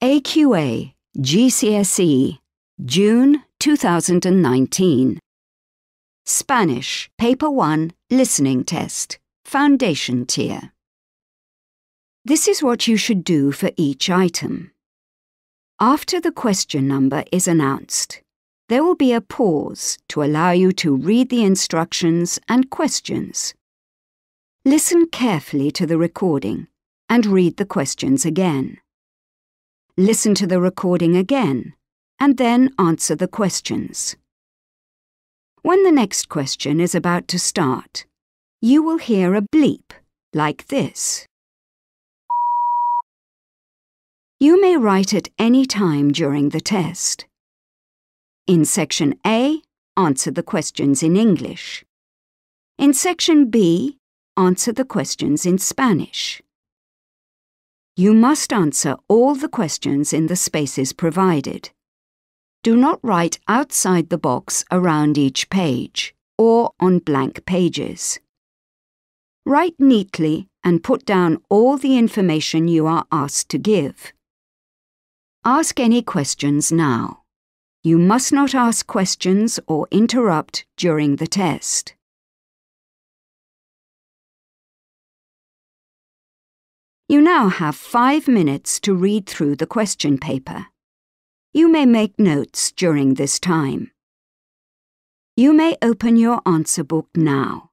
AQA GCSE June 2019 Spanish Paper 1 Listening Test Foundation Tier This is what you should do for each item. After the question number is announced, there will be a pause to allow you to read the instructions and questions. Listen carefully to the recording and read the questions again listen to the recording again, and then answer the questions. When the next question is about to start, you will hear a bleep, like this. You may write at any time during the test. In Section A, answer the questions in English. In Section B, answer the questions in Spanish. You must answer all the questions in the spaces provided. Do not write outside the box around each page or on blank pages. Write neatly and put down all the information you are asked to give. Ask any questions now. You must not ask questions or interrupt during the test. You now have five minutes to read through the question paper. You may make notes during this time. You may open your answer book now.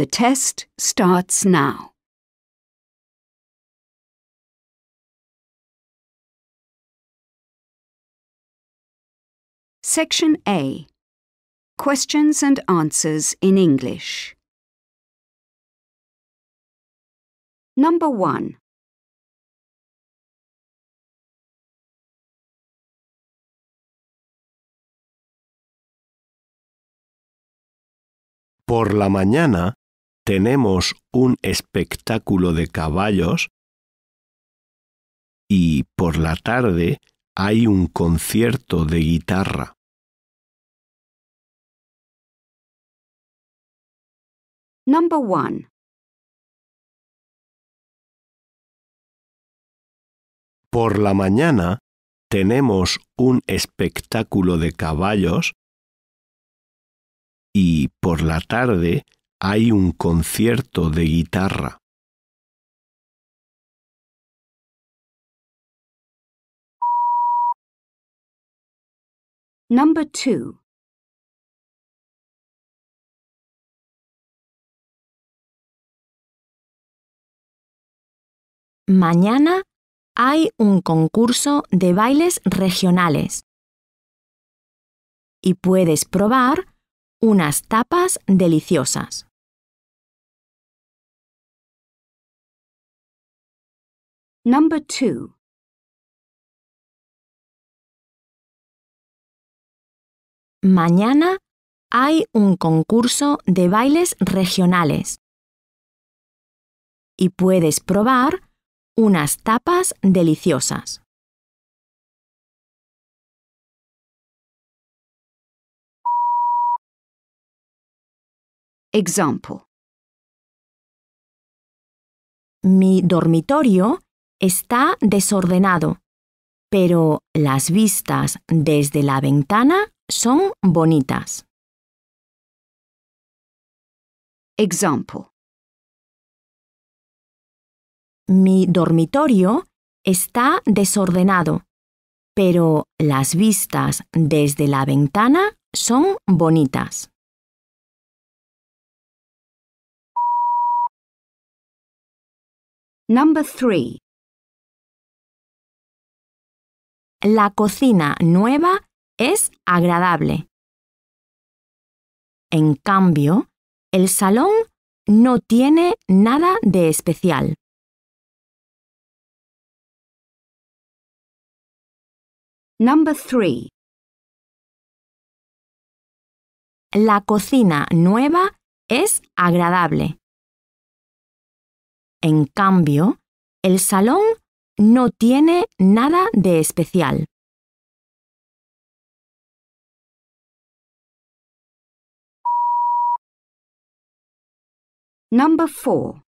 The test starts now. Section A Questions and Answers in English. Number 1 Por la mañana tenemos un espectáculo de caballos y por la tarde hay un concierto de guitarra. Number one. Por la mañana tenemos un espectáculo de caballos y por la tarde hay un concierto de guitarra. Number 2 Mañana hay un concurso de bailes regionales y puedes probar unas tapas deliciosas. Number 2. Mañana hay un concurso de bailes regionales y puedes probar unas tapas deliciosas. Example. Mi dormitorio está desordenado, pero las vistas desde la ventana son bonitas. Example. Mi dormitorio está desordenado, pero las vistas desde la ventana son bonitas. Number 3. La cocina nueva es agradable. En cambio, el salón no tiene nada de especial. Number 3. La cocina nueva es agradable. En cambio, el salón no tiene nada de especial. Number 4.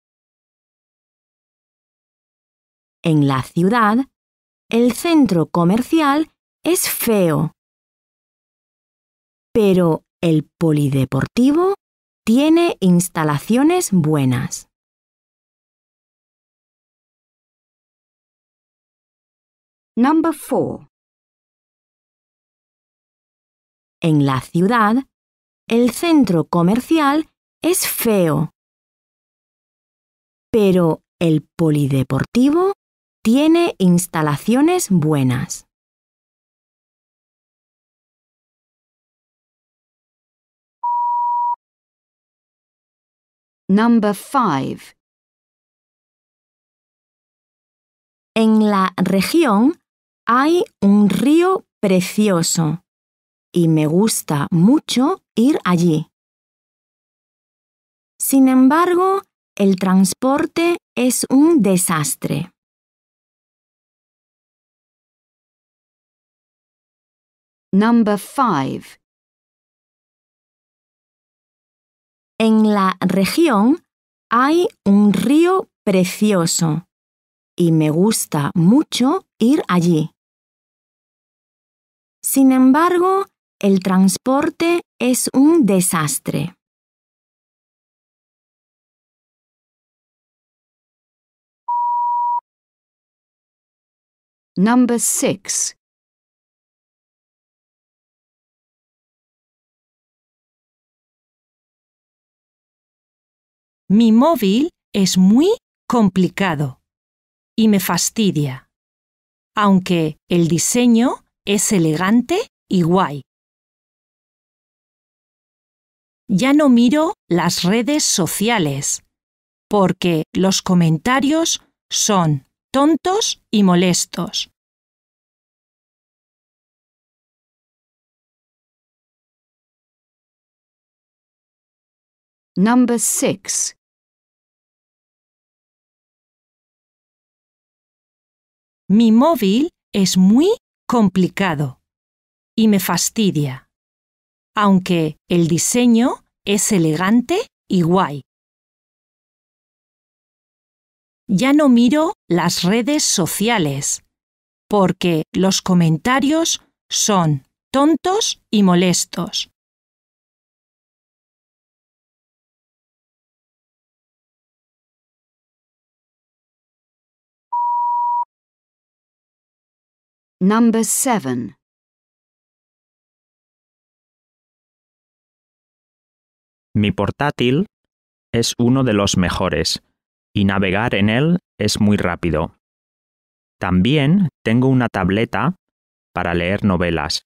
En la ciudad, el centro comercial es feo. Pero el polideportivo tiene instalaciones buenas. Number 4. En la ciudad, el centro comercial es feo. Pero el polideportivo tiene instalaciones buenas. Number 5. En la región, hay un río precioso y me gusta mucho ir allí. Sin embargo, el transporte es un desastre. Number 5 En la región hay un río precioso y me gusta mucho ir allí. Sin embargo, el transporte es un desastre. Number 6 Mi móvil es muy complicado y me fastidia, aunque el diseño es elegante y guay. Ya no miro las redes sociales, porque los comentarios son tontos y molestos. Number 6. Mi móvil es muy complicado y me fastidia, aunque el diseño es elegante y guay. Ya no miro las redes sociales, porque los comentarios son tontos y molestos. Number 7. Mi portátil es uno de los mejores y navegar en él es muy rápido. También tengo una tableta para leer novelas.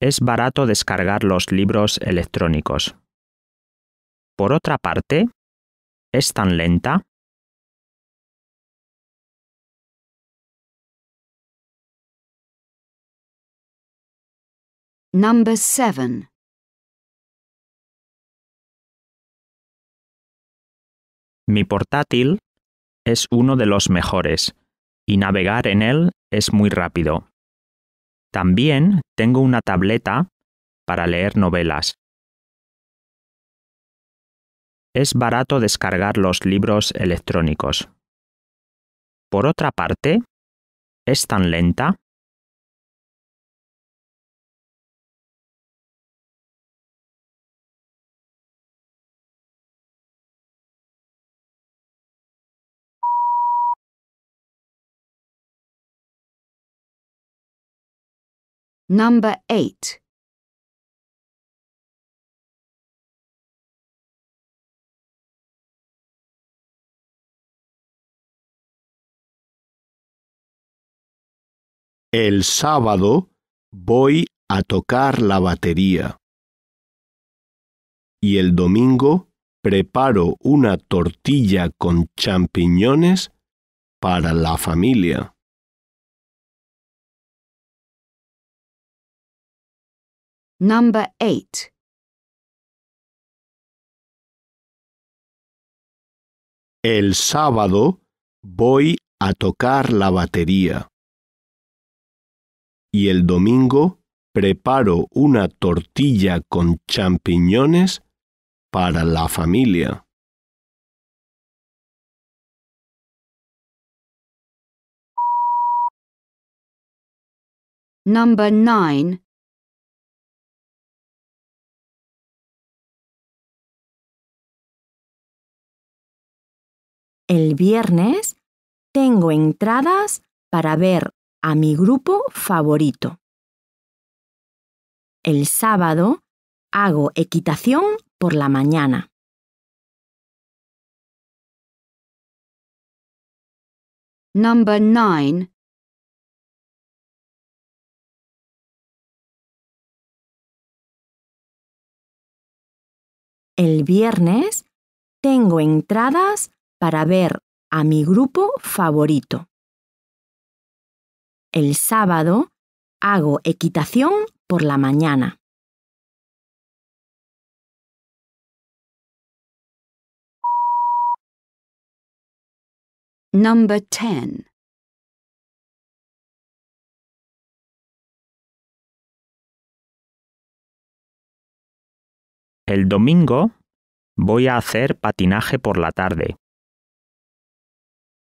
Es barato descargar los libros electrónicos. Por otra parte, es tan lenta Number 7. Mi portátil es uno de los mejores y navegar en él es muy rápido. También tengo una tableta para leer novelas. Es barato descargar los libros electrónicos. Por otra parte, es tan lenta Number 8. El sábado voy a tocar la batería. Y el domingo preparo una tortilla con champiñones para la familia. Number 8. El sábado voy a tocar la batería. Y el domingo preparo una tortilla con champiñones para la familia. Number 9. el viernes tengo entradas para ver a mi grupo favorito. El sábado hago equitación por la mañana. Number 9. El viernes tengo entradas para ver a mi grupo favorito. El sábado hago equitación por la mañana. Number 10. El domingo voy a hacer patinaje por la tarde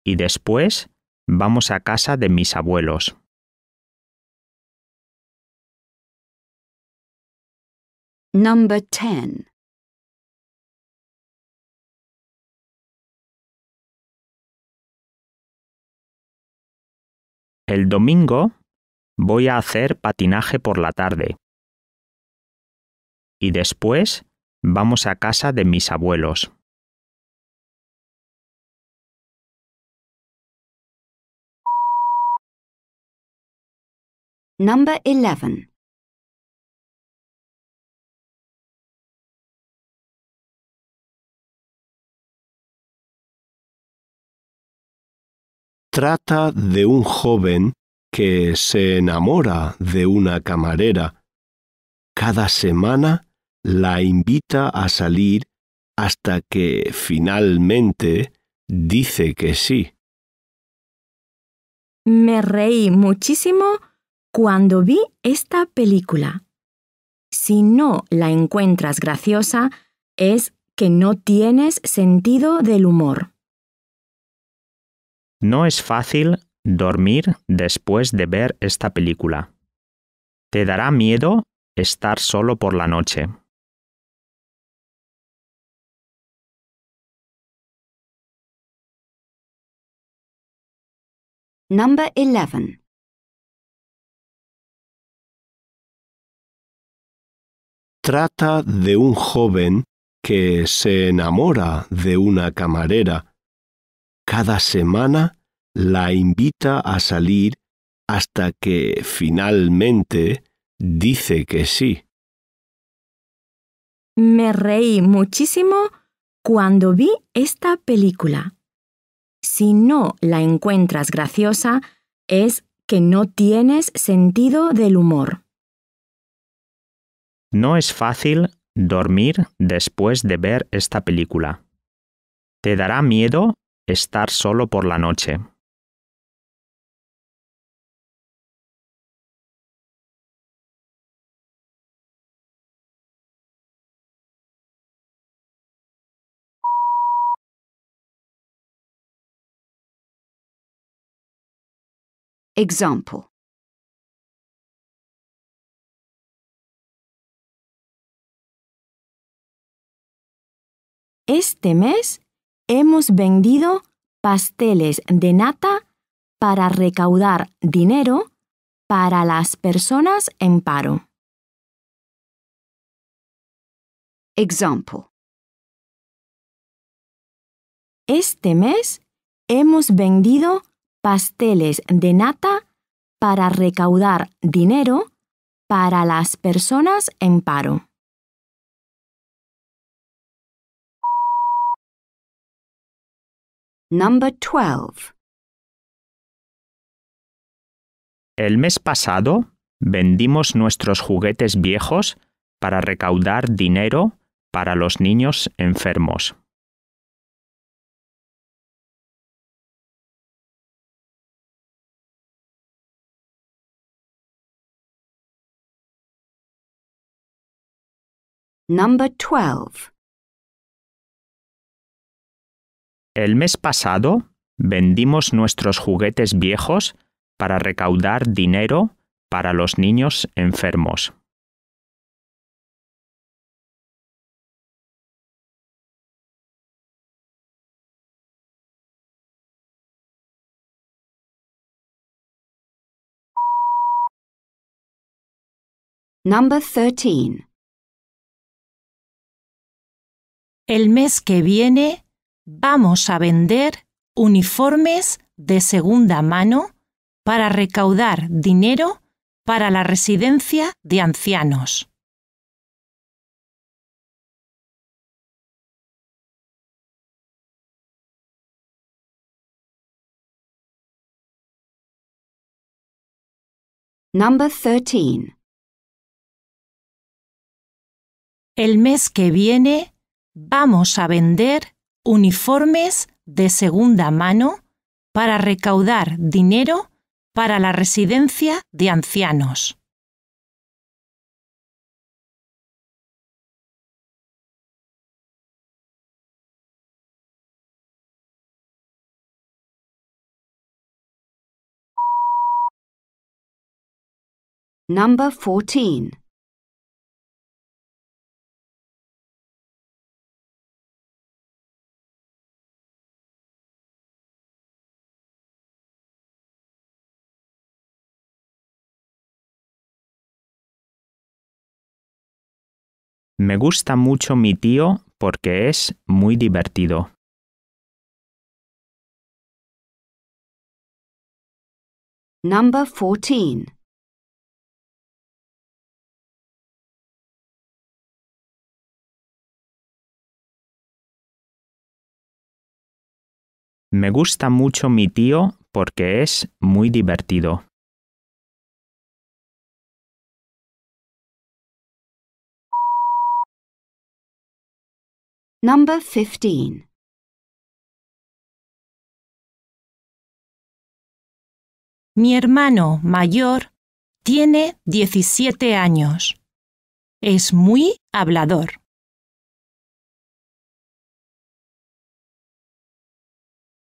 y después vamos a casa de mis abuelos. Number 10. El domingo voy a hacer patinaje por la tarde. Y después vamos a casa de mis abuelos. Number 11. Trata de un joven que se enamora de una camarera. Cada semana la invita a salir hasta que finalmente dice que sí. Me reí muchísimo cuando vi esta película, si no la encuentras graciosa, es que no tienes sentido del humor. No es fácil dormir después de ver esta película. Te dará miedo estar solo por la noche. Number 11. trata de un joven que se enamora de una camarera. Cada semana la invita a salir hasta que finalmente dice que sí. Me reí muchísimo cuando vi esta película. Si no la encuentras graciosa, es que no tienes sentido del humor. No es fácil dormir después de ver esta película. Te dará miedo estar solo por la noche. Example Este mes hemos vendido pasteles de nata para recaudar dinero para las personas en paro. Example. Este mes hemos vendido pasteles de nata para recaudar dinero para las personas en paro. Number 12. El mes pasado vendimos nuestros juguetes viejos para recaudar dinero para los niños enfermos. Number 12. El mes pasado vendimos nuestros juguetes viejos para recaudar dinero para los niños enfermos. Number 13. El mes que viene vamos a vender uniformes de segunda mano para recaudar dinero para la residencia de ancianos. Number 13. El mes que viene vamos a vender uniformes de segunda mano para recaudar dinero para la residencia de ancianos. Number 14. Me gusta mucho mi tío porque es muy divertido. Number 14. Me gusta mucho mi tío porque es muy divertido. Number 15. Mi hermano mayor tiene 17 años. Es muy hablador.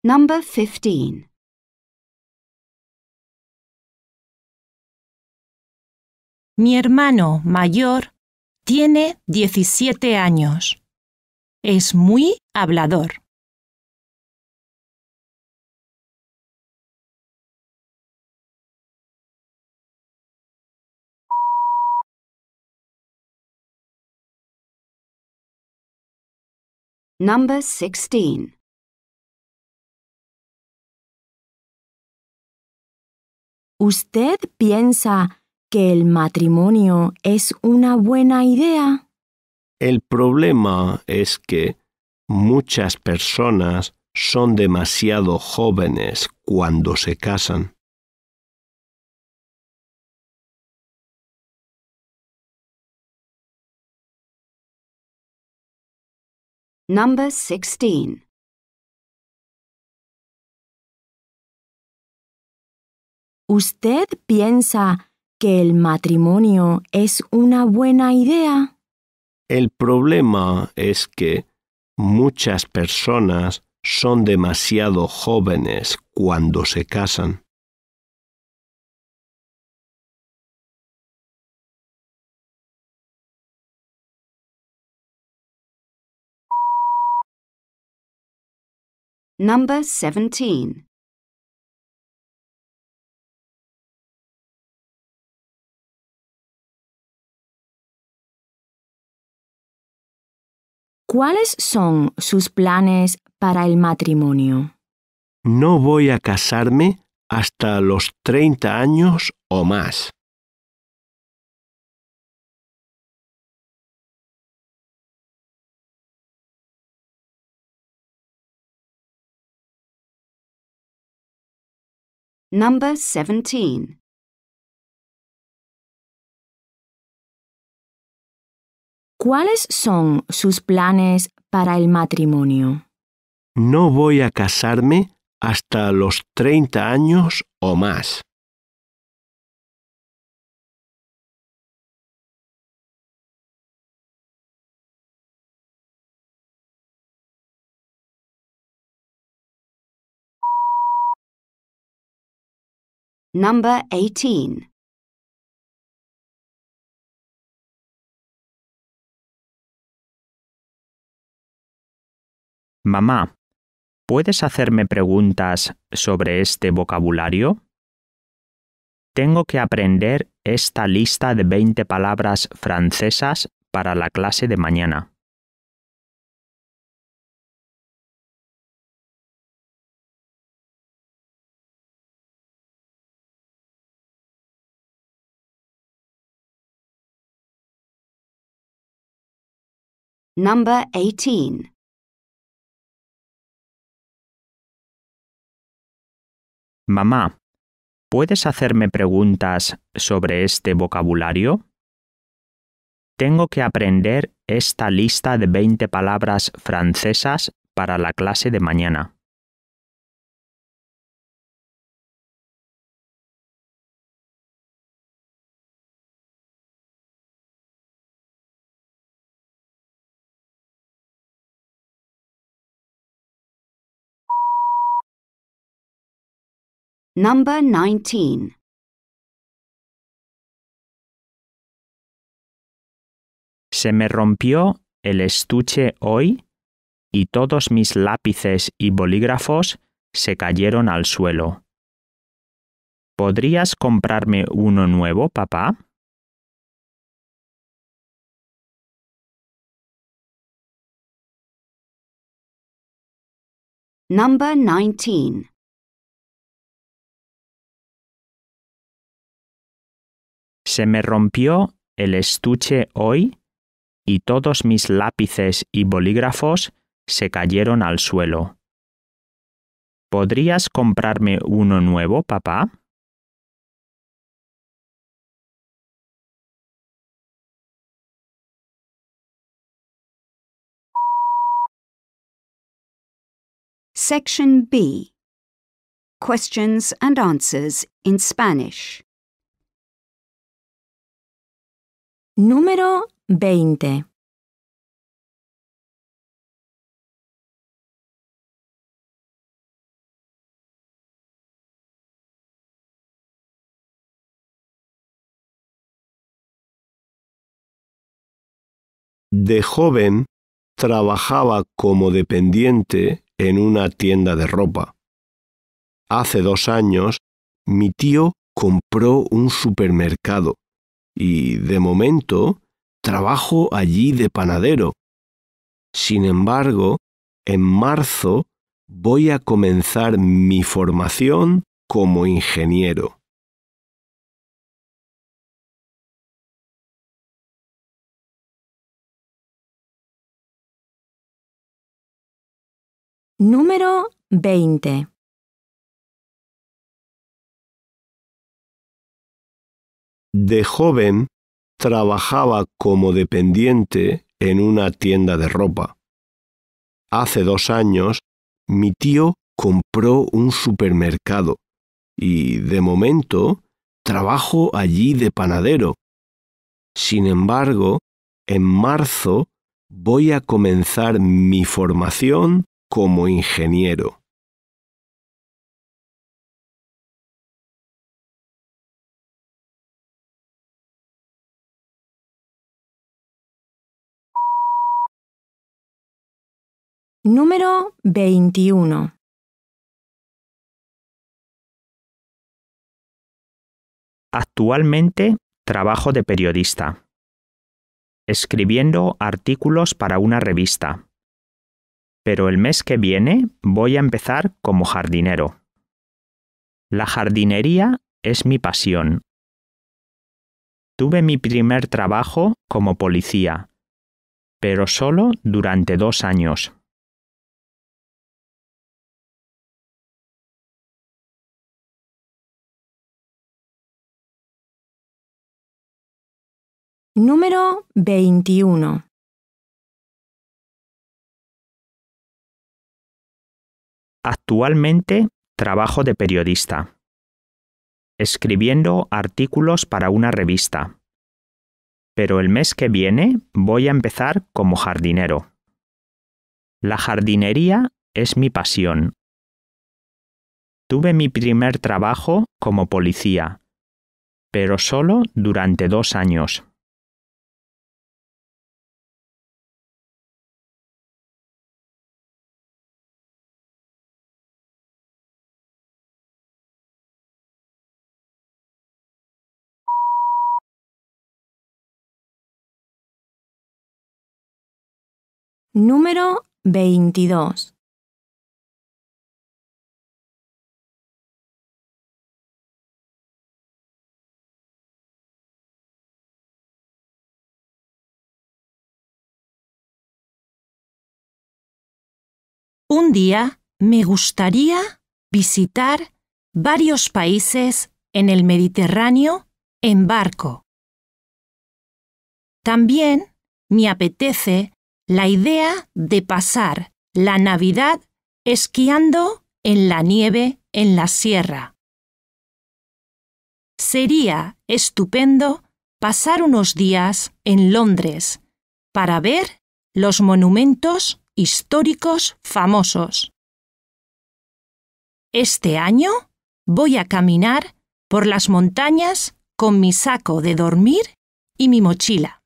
Number 15. Mi hermano mayor tiene 17 años. Es muy hablador. Number 16. ¿Usted piensa que el matrimonio es una buena idea? El problema es que muchas personas son demasiado jóvenes cuando se casan. Number 16. ¿Usted piensa que el matrimonio es una buena idea? El problema es que muchas personas son demasiado jóvenes cuando se casan. Number 17. ¿Cuáles son sus planes para el matrimonio? No voy a casarme hasta los 30 años o más. Number 17. ¿Cuáles son sus planes para el matrimonio? No voy a casarme hasta los 30 años o más. Number 18. Mamá, ¿puedes hacerme preguntas sobre este vocabulario? Tengo que aprender esta lista de 20 palabras francesas para la clase de mañana. Number 18. Mamá, ¿puedes hacerme preguntas sobre este vocabulario? Tengo que aprender esta lista de 20 palabras francesas para la clase de mañana. Number 19. Se me rompió el estuche hoy y todos mis lápices y bolígrafos se cayeron al suelo. ¿Podrías comprarme uno nuevo, papá? Number 19. Se me rompió el estuche hoy y todos mis lápices y bolígrafos se cayeron al suelo. ¿Podrías comprarme uno nuevo, papá? Section B Questions and Answers in Spanish Número 20. De joven trabajaba como dependiente en una tienda de ropa. Hace dos años mi tío compró un supermercado y, de momento, trabajo allí de panadero. Sin embargo, en marzo voy a comenzar mi formación como ingeniero. Número 20. De joven trabajaba como dependiente en una tienda de ropa. Hace dos años mi tío compró un supermercado y de momento trabajo allí de panadero. Sin embargo, en marzo voy a comenzar mi formación como ingeniero. Número 21. Actualmente trabajo de periodista, escribiendo artículos para una revista. Pero el mes que viene voy a empezar como jardinero. La jardinería es mi pasión. Tuve mi primer trabajo como policía, pero solo durante dos años. Número 21. Actualmente trabajo de periodista, escribiendo artículos para una revista. Pero el mes que viene voy a empezar como jardinero. La jardinería es mi pasión. Tuve mi primer trabajo como policía, pero solo durante dos años. número 22. Un día me gustaría visitar varios países en el Mediterráneo en barco. También me apetece la idea de pasar la Navidad esquiando en la nieve en la sierra. Sería estupendo pasar unos días en Londres para ver los monumentos históricos famosos. Este año voy a caminar por las montañas con mi saco de dormir y mi mochila.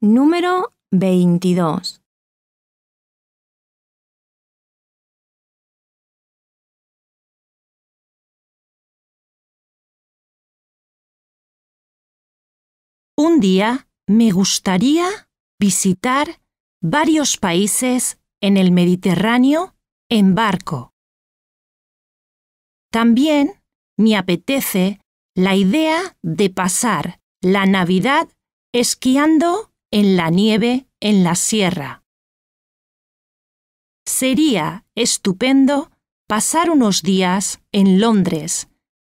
Número 22. Un día me gustaría visitar varios países en el Mediterráneo en barco. También me apetece la idea de pasar la Navidad esquiando en la nieve, en la sierra. Sería estupendo pasar unos días en Londres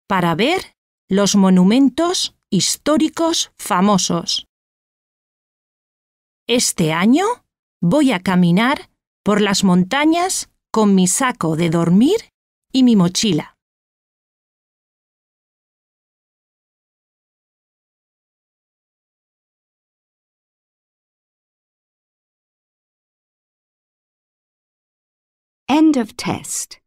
para ver los monumentos históricos famosos. Este año voy a caminar por las montañas con mi saco de dormir y mi mochila. End of test.